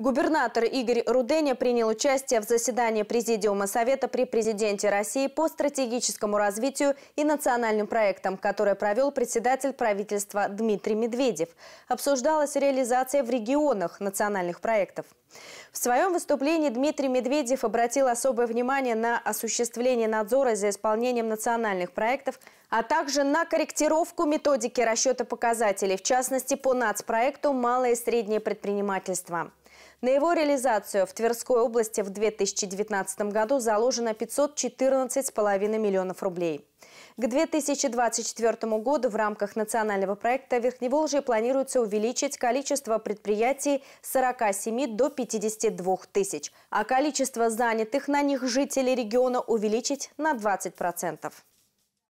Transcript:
Губернатор Игорь Руденя принял участие в заседании Президиума Совета при Президенте России по стратегическому развитию и национальным проектам, которые провел председатель правительства Дмитрий Медведев. Обсуждалась реализация в регионах национальных проектов. В своем выступлении Дмитрий Медведев обратил особое внимание на осуществление надзора за исполнением национальных проектов, а также на корректировку методики расчета показателей, в частности по нацпроекту «Малое и среднее предпринимательство». На его реализацию в Тверской области в 2019 году заложено 514,5 миллионов рублей. К 2024 году в рамках национального проекта Верхневолжье планируется увеличить количество предприятий с 47 до 52 тысяч, а количество занятых на них жителей региона увеличить на 20%.